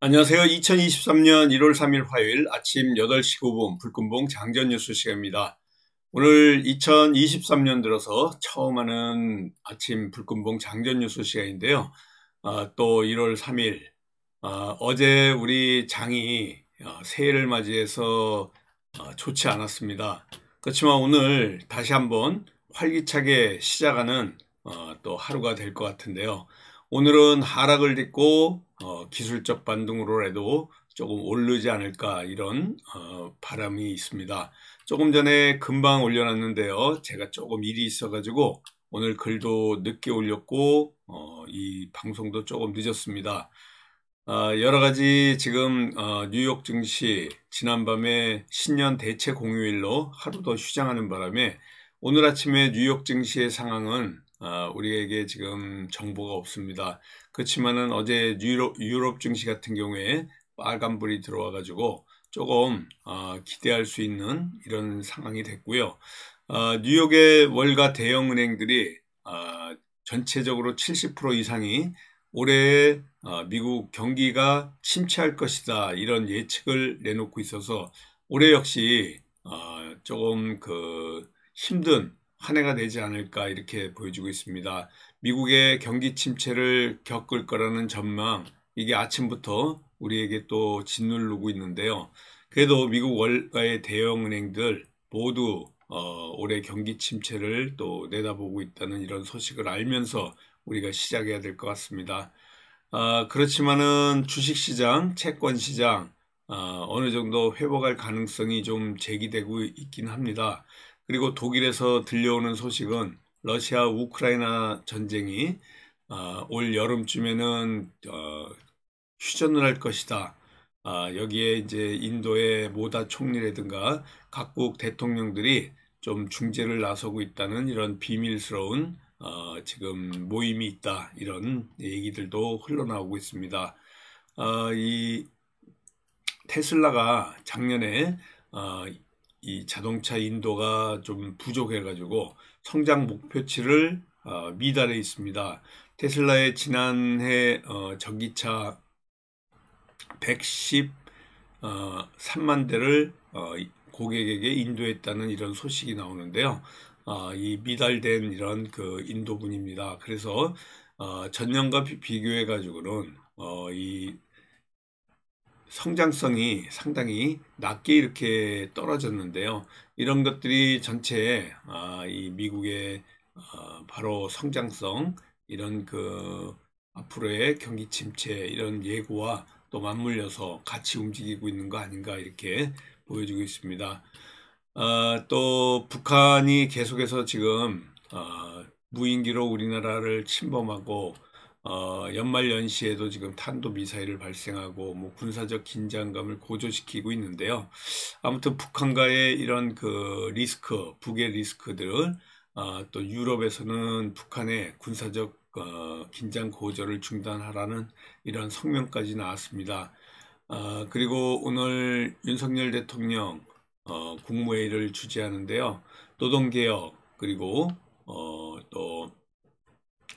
안녕하세요. 2023년 1월 3일 화요일 아침 8시 9분 불금봉 장전 뉴스 시간입니다. 오늘 2023년 들어서 처음 하는 아침 불금봉 장전 뉴스 시간인데요. 아, 또 1월 3일 아, 어제 우리 장이 아, 새해를 맞이해서 아, 좋지 않았습니다. 그렇지만 오늘 다시 한번 활기차게 시작하는 어, 또 하루가 될 것 같은데요. 오늘은 하락을 딛고 어, 기술적 반등으로라도 조금 오르지 않을까 이런 어, 바람이 있습니다. 조금 전에 금방 올려놨는데요. 제가 조금 일이 있어가지고 오늘 글도 늦게 올렸고 어, 이 방송도 조금 늦었습니다. 어, 여러 가지 지금 어, 뉴욕 증시 지난밤에 신년 대체 공휴일로 하루 더 휴장하는 바람에 오늘 아침에 뉴욕 증시의 상황은 어, 우리에게 지금 정보가 없습니다. 그렇지만은 어제 유럽, 유럽 증시 같은 경우에 빨간불이 들어와 가지고 조금 어, 기대할 수 있는 이런 상황이 됐고요. 어, 뉴욕의 월가 대형 은행들이 전체적으로 70% 이상이 올해 미국 경기가 침체할 것이다 이런 예측을 내놓고 있어서 올해 역시 조금 그 힘든 한 해가 되지 않을까 이렇게 보여지고 있습니다. 미국의 경기 침체를 겪을 거라는 전망 이게 아침부터 우리에게 또 짓누르고 있는데요. 그래도 미국 월가의 대형 은행들 모두 어, 올해 경기 침체를 또 내다보고 있다는 이런 소식을 알면서 우리가 시작해야 될 것 같습니다. 아, 그렇지만은 주식시장, 채권시장 아, 어느 정도 회복할 가능성이 좀 제기되고 있긴 합니다. 그리고 독일에서 들려오는 소식은 러시아 우크라이나 전쟁이 어, 올 여름쯤에는 어, 휴전을 할 것이다. 아, 여기에 이제 인도의 모다 총리라든가 각국 대통령들이 좀 중재를 나서고 있다는 이런 비밀스러운 어, 지금 모임이 있다 이런 얘기들도 흘러나오고 있습니다. 어, 이 테슬라가 작년에 어, 이 자동차 인도가 좀 부족해가지고 성장 목표치를 어, 미달해 있습니다. 테슬라의 지난해 어, 전기차 113만 어, 대를 어, 고객에게 인도했다는 이런 소식이 나오는데요. 어, 이 미달된 이런 그 인도분입니다. 그래서 어, 전년과 비교해 가지고는 어, 이 성장성이 상당히 낮게 이렇게 떨어졌는데요. 이런 것들이 전체 아, 이 미국의 어, 바로 성장성 이런 그 앞으로의 경기 침체 이런 예고와 또 맞물려서 같이 움직이고 있는 거 아닌가 이렇게 보여주고 있습니다. 어, 또 북한이 계속해서 지금 어, 무인기로 우리나라를 침범하고 어, 연말 연시에도 지금 탄도 미사일을 발생하고 뭐 군사적 긴장감을 고조시키고 있는데요. 아무튼 북한과의 이런 그 리스크, 북의 리스크들을 어, 아, 또 유럽에서는 북한의 군사적 어, 긴장 고조를 중단하라는 이런 성명까지 나왔습니다. 어, 그리고 오늘 윤석열 대통령 어, 국무회의를 주재하는데요. 노동개혁 그리고 어, 또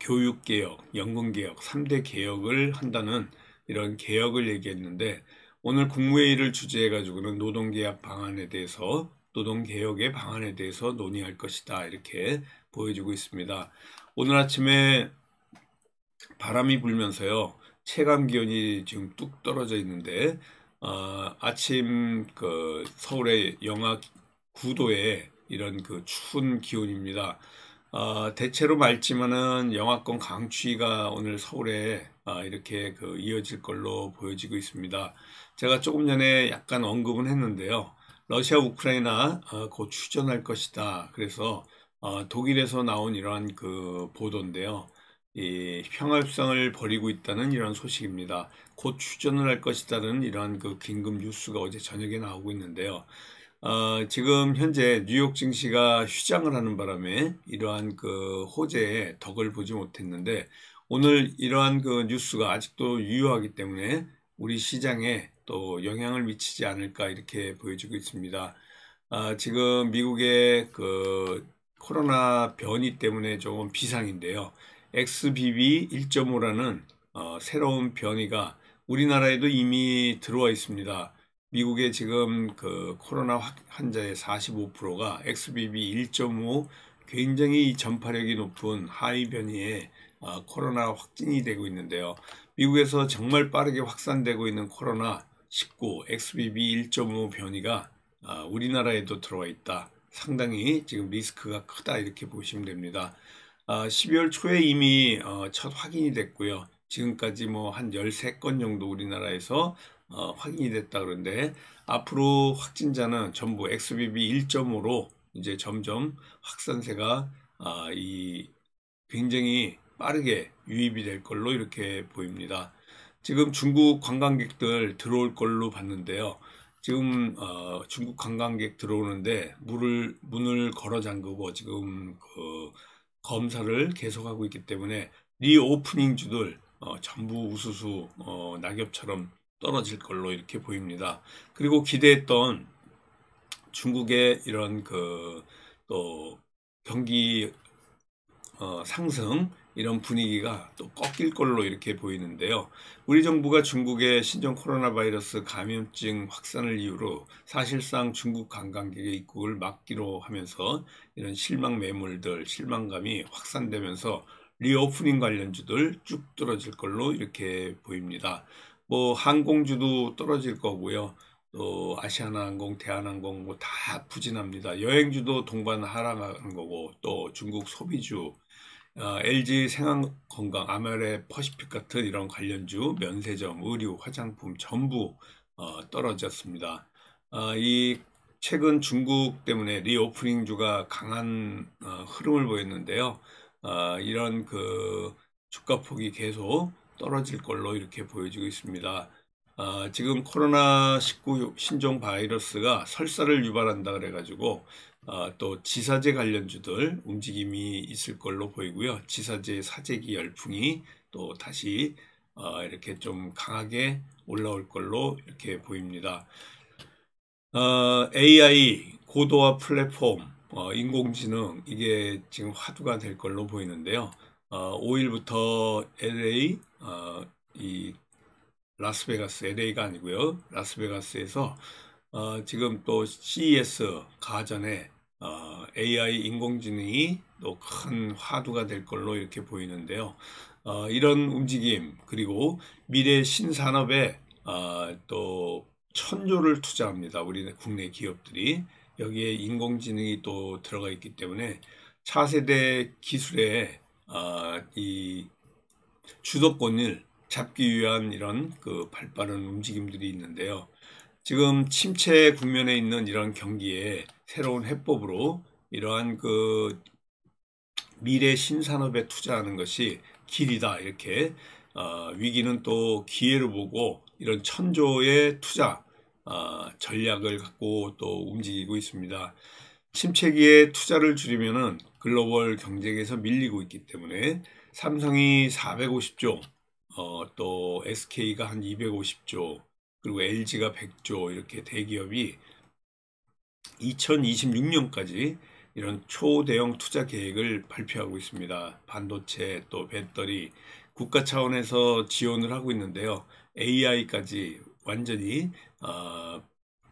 교육개혁, 연금개혁, 3대 개혁을 한다는 이런 개혁을 얘기했는데 오늘 국무회의를 주재해가지고는 노동개혁 방안에 대해서 노동개혁의 방안에 대해서 논의할 것이다 이렇게 보여주고 있습니다. 오늘 아침에 바람이 불면서요 체감 기온이 지금 뚝 떨어져 있는데 어, 아침 그 서울의 영하 9도에 이런 그 추운 기온입니다. 어, 대체로 말지만은 영하권 강추위가 오늘 서울에 어, 이렇게 그 이어질 걸로 보여지고 있습니다. 제가 조금 전에 약간 언급은 했는데요. 러시아 우크라이나 어, 곧 추전할 것이다. 그래서 어, 독일에서 나온 이러한 그 보도인데요. 이 평화협상을 벌이고 있다는 이런 소식입니다. 곧 추전을 할 것이다는 이러한 그 긴급 뉴스가 어제 저녁에 나오고 있는데요. 어, 지금 현재 뉴욕 증시가 휴장을 하는 바람에 이러한 그 호재의 덕을 보지 못했는데 오늘 이러한 그 뉴스가 아직도 유효하기 때문에 우리 시장에 또 영향을 미치지 않을까 이렇게 보여지고 있습니다. 아, 지금 미국의 그 코로나 변이 때문에 조금 비상인데요. XBB 1.5라는 어, 새로운 변이가 우리나라에도 이미 들어와 있습니다. 미국의 지금 그 코로나 환자의 45%가 XBB 1.5 굉장히 전파력이 높은 하위 변이에 어, 코로나 확진이 되고 있는데요. 미국에서 정말 빠르게 확산되고 있는 코로나 19 XBB 1.5 변이가 어, 우리나라에도 들어와 있다. 상당히 지금 리스크가 크다 이렇게 보시면 됩니다. 12월 어, 초에 이미 첫 확인이 됐고요. 지금까지 뭐 한 13건 정도 우리나라에서 어, 확인이 됐다 그런데 앞으로 확진자는 전부 XBB 1.5로 이제 점점 확산세가 아, 이 굉장히 빠르게 유입이 될 걸로 이렇게 보입니다. 지금 중국 관광객들 들어올 걸로 봤는데요. 지금 어, 중국 관광객 들어오는데 문을 문을 걸어 잠그고 지금 그 검사를 계속하고 있기 때문에 리오프닝 주들 어, 전부 우수수 어, 낙엽처럼 떨어질 걸로 이렇게 보입니다. 그리고 기대했던 중국의 이런 그 또 경기 어, 상승 이런 분위기가 또 꺾일 걸로 이렇게 보이는데요. 우리 정부가 중국의 신종 코로나 바이러스 감염증 확산을 이유로 사실상 중국 관광객의 입국을 막기로 하면서 이런 실망 매물들, 실망감이 확산되면서 리오프닝 관련주들 쭉 떨어질 걸로 이렇게 보입니다. 뭐 항공주도 떨어질 거고요. 또 아시아나항공, 대한항공 뭐다 부진합니다. 여행주도 동반 하락하는 거고 또 중국 소비주, 어, LG 생활건강, 아메레 퍼시픽 같은 이런 관련주, 면세점, 의류, 화장품 전부 어, 떨어졌습니다. 어, 이 최근 중국 때문에 리오프닝 주가 강한 어, 흐름을 보였는데요. 어, 이런 그 주가 폭이 계속 떨어질 걸로 이렇게 보여지고 있습니다. 아, 지금 코로나19 신종 바이러스가 설사를 유발한다 그래가지고 아, 또 지사제 관련주들 움직임이 있을 걸로 보이고요. 지사제 사재기 열풍이 또 다시 아, 이렇게 좀 강하게 올라올 걸로 이렇게 보입니다. 어, 아, AI 고도화 플랫폼 어, 인공지능 이게 지금 화두가 될 걸로 보이는데요. 어, 5일부터 LA 어, 이 라스베가스 LA가 아니고요. 라스베가스에서 어, 지금 또 CES 가전에 어, AI 인공지능이 또 큰 화두가 될 걸로 이렇게 보이는데요. 어, 이런 움직임 그리고 미래 신산업에 어, 또 천조를 투자합니다. 우리 국내 기업들이 여기에 인공지능이 또 들어가 있기 때문에 차세대 기술에 어, 이 주도권을 잡기 위한 이런 그 발빠른 움직임들이 있는데요. 지금 침체 국면에 있는 이런 경기에 새로운 해법으로 이러한 그 미래 신산업에 투자하는 것이 길이다 이렇게 어, 위기는 또 기회를 보고 이런 천조의 투자 어, 전략을 갖고 또 움직이고 있습니다. 침체기에 투자를 줄이면 글로벌 경쟁에서 밀리고 있기 때문에 삼성이 450조, 어, 또 SK가 한 250조, 그리고 LG가 100조 이렇게 대기업이 2026년까지 이런 초대형 투자 계획을 발표하고 있습니다. 반도체 또 배터리 국가 차원에서 지원을 하고 있는데요. AI까지 완전히 어,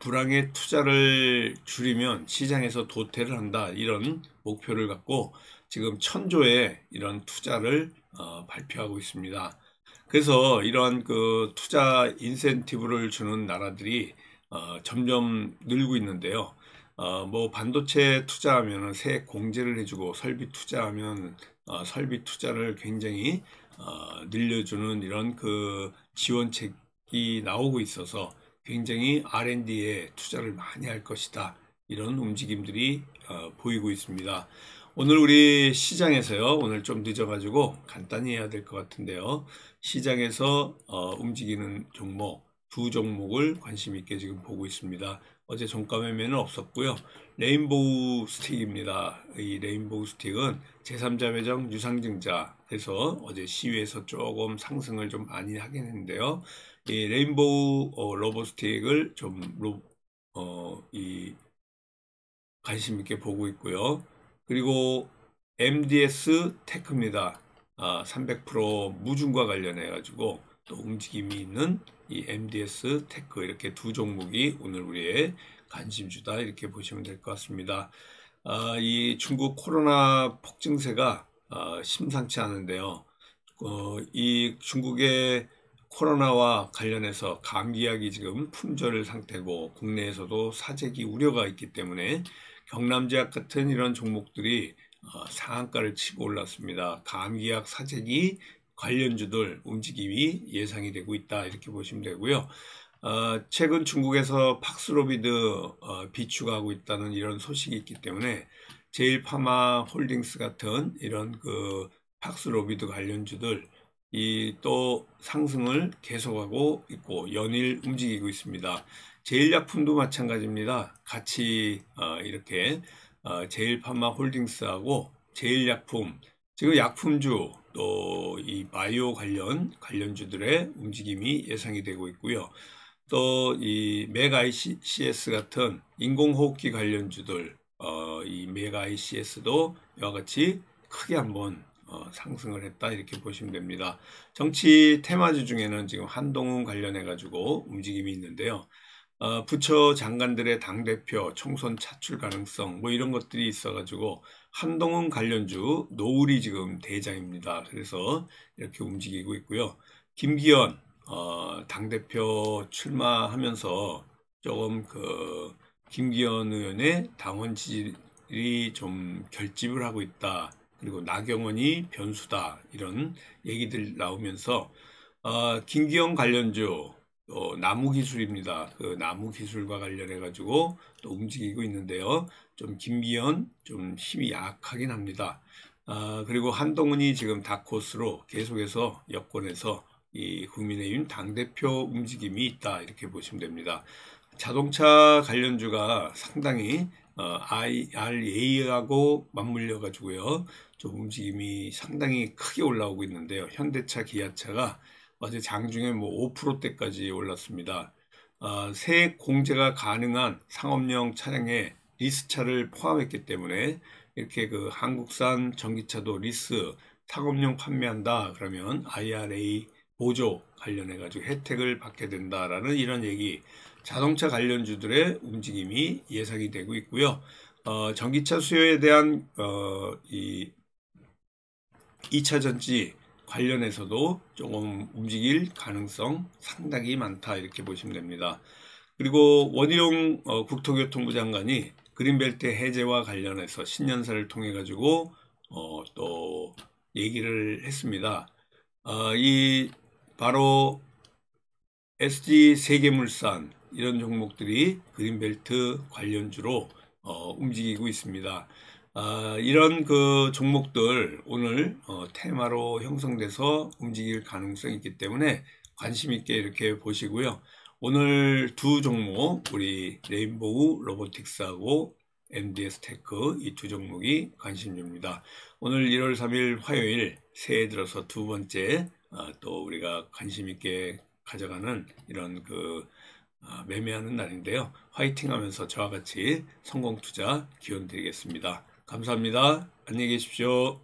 불황의 투자를 줄이면 시장에서 도태를 한다 이런 목표를 갖고 지금 천조에 이런 투자를 어, 발표하고 있습니다. 그래서 이러한 그 투자 인센티브를 주는 나라들이 어, 점점 늘고 있는데요. 어, 뭐 반도체 투자하면 새 공제를 해주고 설비 투자하면 어, 설비 투자를 굉장히 어, 늘려주는 이런 그 지원책이 나오고 있어서 굉장히 R&D에 투자를 많이 할 것이다 이런 움직임들이 어, 보이고 있습니다. 오늘 우리 시장에서요. 오늘 좀 늦어가지고 간단히 해야 될 것 같은데요. 시장에서 어, 움직이는 종목 두 종목을 관심 있게 지금 보고 있습니다. 어제 종가 매매는 없었고요. 레인보우 스틱입니다. 이 레인보우 스틱은 제3자 매장 유상증자 해서 어제 시위에서 조금 상승을 좀 많이 하긴 했는데요. 이 레인보우 어, 로버 스틱을 좀 로, 어, 이 관심 있게 보고 있고요. 그리고 MDS 테크입니다. 아, 300% 무중과 관련해 가지고 또 움직임이 있는 이 MDS 테크 이렇게 두 종목이 오늘 우리의 관심주다 이렇게 보시면 될 것 같습니다. 아, 이 중국 코로나 폭증세가 아, 심상치 않은데요. 어, 이 중국의 코로나와 관련해서 감기약이 지금 품절 상태고 국내에서도 사재기 우려가 있기 때문에 경남제약 같은 이런 종목들이 어, 상한가를 치고 올랐습니다. 감기약 사재기 관련주들 움직임이 예상이 되고 있다 이렇게 보시면 되고요. 어, 최근 중국에서 팍스로비드 어, 비축하고 있다는 이런 소식이 있기 때문에 제일파마 홀딩스 같은 이런 그 팍스로비드 관련주들 이 또 상승을 계속하고 있고 연일 움직이고 있습니다. 제일약품도 마찬가지입니다. 같이 어, 이렇게 어, 제일파마 홀딩스하고 제일약품 지금 약품주 또 이 바이오 관련 관련주들의 움직임이 예상이 되고 있고요. 또이 맥ICS 같은 인공호흡기 관련주들 어, 이 맥ICS도 이와 같이 크게 한번 어, 상승을 했다 이렇게 보시면 됩니다. 정치 테마주 중에는 지금 한동훈 관련해 가지고 움직임이 있는데요. 어, 부처 장관들의 당대표 총선 차출 가능성 뭐 이런 것들이 있어가지고 한동훈 관련주 노을이 지금 대장입니다. 그래서 이렇게 움직이고 있고요. 김기현 어, 당대표 출마하면서 조금 그 김기현 의원의 당원 지지율이 좀 결집을 하고 있다. 그리고 나경원이 변수다 이런 얘기들 나오면서 어, 김기현 관련주 어, 나무 기술입니다. 그 나무 기술과 관련해 가지고 또 움직이고 있는데요. 좀 김기현 좀 힘이 약하긴 합니다. 아, 그리고 한동훈이 지금 다코스로 계속해서 여권에서 이 국민의힘 당대표 움직임이 있다 이렇게 보시면 됩니다. 자동차 관련주가 상당히 어, IRA하고 맞물려 가지고요. 좀 움직임이 상당히 크게 올라오고 있는데요. 현대차, 기아차가 어제 장중에 뭐 5%대까지 올랐습니다. 아, 세액 공제가 가능한 상업용 차량에 리스차를 포함했기 때문에 이렇게 그 한국산 전기차도 리스 상업용 판매한다 그러면 IRA 보조 관련해 가지고 혜택을 받게 된다라는 이런 얘기 자동차 관련주들의 움직임이 예상이 되고 있고요. 어, 전기차 수요에 대한 어, 이 2차 전지 관련해서도 조금 움직일 가능성 상당히 많다 이렇게 보시면 됩니다. 그리고 원희룡 어, 국토교통부 장관이 그린벨트 해제와 관련해서 신년사를 통해 가지고 어, 또 얘기를 했습니다. 어, 이 바로 SG 세계물산 이런 종목들이 그린벨트 관련주로 어, 움직이고 있습니다. 어, 이런 그 종목들 오늘 어, 테마로 형성돼서 움직일 가능성이 있기 때문에 관심 있게 이렇게 보시고요. 오늘 두 종목 우리 레인보우 로보틱스하고 MDS 테크 이 두 종목이 관심입니다. 오늘 1월 3일 화요일 새해 들어서 두 번째 어, 또 우리가 관심 있게 가져가는 이런 그 아, 매매하는 날인데요. 화이팅 하면서 저와 같이 성공 투자 기원 드리겠습니다. 감사합니다. 안녕히 계십시오.